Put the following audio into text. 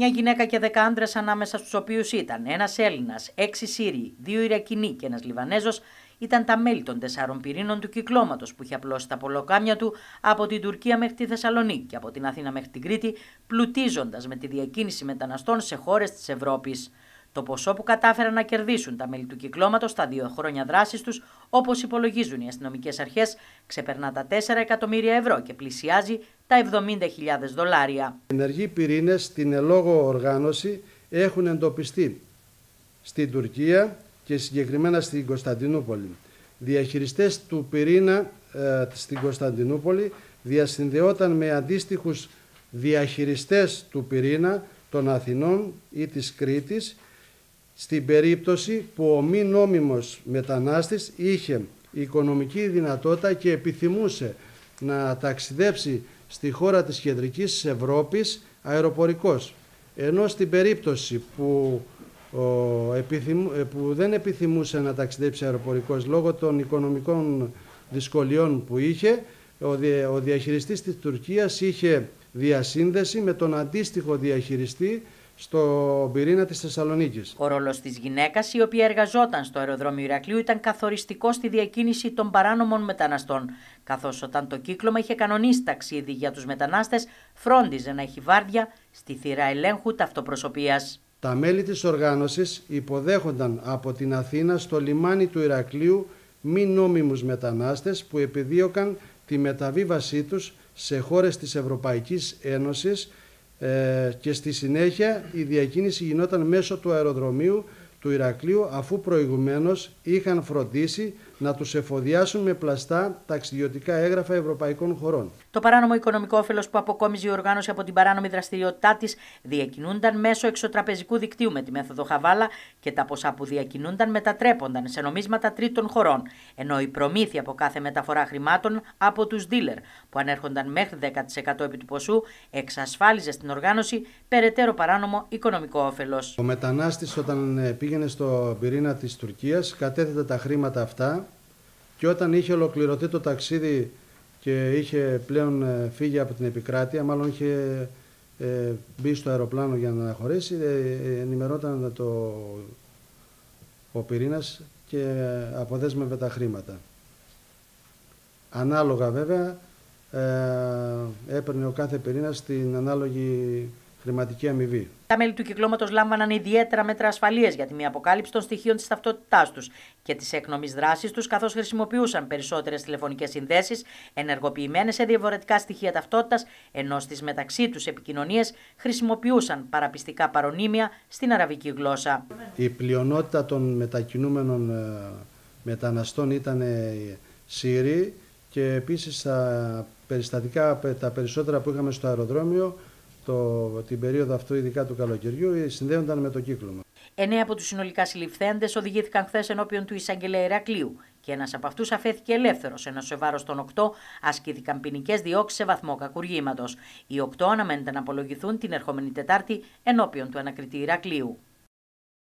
μια γυναίκα και δέκα άντρες, ανάμεσα στους οποίους ήταν ένας Έλληνας, έξι Σύριοι, δύο Ιρακινοί και ένας Λιβανέζος, ήταν τα μέλη των τεσσάρων πυρήνων του κυκλώματος που είχε απλώσει τα πολλοκάμια του από την Τουρκία μέχρι τη Θεσσαλονίκη και από την Αθήνα μέχρι την Κρήτη, πλουτίζοντας με τη διακίνηση μεταναστών σε χώρες της Ευρώπης. Το ποσό που κατάφεραν να κερδίσουν τα μέλη του κυκλώματος στα δύο χρόνια δράσης τους, όπως υπολογίζουν οι αστυνομικές αρχές, ξεπερνά τα 4 εκατομμύρια ευρώ και πλησιάζει τα 70.000 δολάρια. Οι ενεργοί πυρήνες στην ελόγω οργάνωση έχουν εντοπιστεί στην Τουρκία και συγκεκριμένα στην Κωνσταντινούπολη. Διαχειριστές του πυρήνα ε, στην Κωνσταντινούπολη διασυνδεόταν με αντίστοιχους διαχειριστές του πυρήνα των Αθηνών ή της Κρήτης στην περίπτωση που ο μη νόμιμος μετανάστης είχε οικονομική δυνατότητα και επιθυμούσε να ταξιδέψει στη χώρα της κεντρικής Ευρώπης αεροπορικός. Ενώ στην περίπτωση που, ε, που δεν επιθυμούσε να ταξιδέψει αεροπορικός λόγω των οικονομικών δυσκολιών που είχε, ο, ο διαχειριστής της Τουρκίας είχε διασύνδεση με τον αντίστοιχο διαχειριστή στο πυρήνα της Θεσσαλονίκης. Ο ρόλος της γυναίκας, η οποία εργαζόταν στο αεροδρόμιο Ηρακλείου, ήταν καθοριστικό στη διακίνηση των παράνομων μεταναστών. Καθώς όταν το κύκλωμα είχε κανονίσει ταξίδι για τους μετανάστες, φρόντιζε να έχει βάρδια στη θύρα ελέγχου ταυτοπροσωπείας. Τα μέλη της οργάνωσης υποδέχονταν από την Αθήνα στο λιμάνι του Ηρακλείου μη νόμιμους μετανάστες που επιδίωκαν τη μεταβίβασή τους σε χώρες της Ευρωπαϊκής Ένωσης ε, και στη συνέχεια η διακίνηση γινόταν μέσω του αεροδρομίου του Ηρακλείου αφού προηγουμένως είχαν φροντίσει να τους εφοδιάσουν με πλαστά ταξιδιωτικά έγγραφα ευρωπαϊκών χωρών. Το παράνομο οικονομικό όφελος που αποκόμιζε η οργάνωση από την παράνομη δραστηριότητά της διακινούνταν μέσω εξωτραπεζικού δικτύου με τη μέθοδο Χαβάλα και τα ποσά που διακινούνταν μετατρέπονταν σε νομίσματα τρίτων χωρών, ενώ η προμήθεια από κάθε μεταφορά χρημάτων από τους δίλερ, που ανέρχονταν μέχρι 10% επί του ποσού, εξασφάλιζε στην οργάνωση περαιτέρω παράνομο οικονομικό όφελος. Ο μετανάστης, όταν ε, πήγαινε στο πυρήνα της Τουρκίας, κατέθετε τα χρήματα αυτά και όταν είχε ολοκληρωθεί το ταξίδι και είχε πλέον ε, φύγει από την επικράτεια, μάλλον είχε ε, μπει στο αεροπλάνο για να αναχωρήσει, ε, ενημερώταν το, ο πυρήνας και αποδέσμευε τα χρήματα. Ανάλογα βέβαια έπαιρνε ο κάθε πυρήνας την ανάλογη χρηματική αμοιβή. Τα μέλη του κυκλώματος λάμβαναν ιδιαίτερα μέτρα ασφαλείας για τη μη αποκάλυψη των στοιχείων της ταυτότητάς τους και της έκνομης δράσης τους, καθώς χρησιμοποιούσαν περισσότερες τηλεφωνικές συνδέσεις ενεργοποιημένες σε διαφορετικά στοιχεία ταυτότητας, ενώ στις μεταξύ τους επικοινωνίες χρησιμοποιούσαν παραπιστικά παρονίμια στην αραβική γλώσσα. Η πλειονότητα των μετακινούμενων ε, μεταναστών ήταν ε, Σύριοι και επίσης τα περιστατικά, τα περισσότερα που είχαμε στο αεροδρόμιο το την περίοδο αυτού, ειδικά του καλοκαιριού, ε, συνδέονταν με το κύκλωμα. Εννέα από τους συνολικά συλληφθέντες οδηγήθηκαν χθες ενώπιον του εισαγγελέα Ερακλείου και ένας από αυτούς αφέθηκε ελεύθερος, ενώ σε βάρος των 8 ασκήθηκαν ποινικές διώξεις σε βαθμό κακουργήματος. Οι οκτώ αναμένεται να απολογηθούν την ερχόμενη Τετάρτη ενώπιον του ανακριτή Ηρακλείου.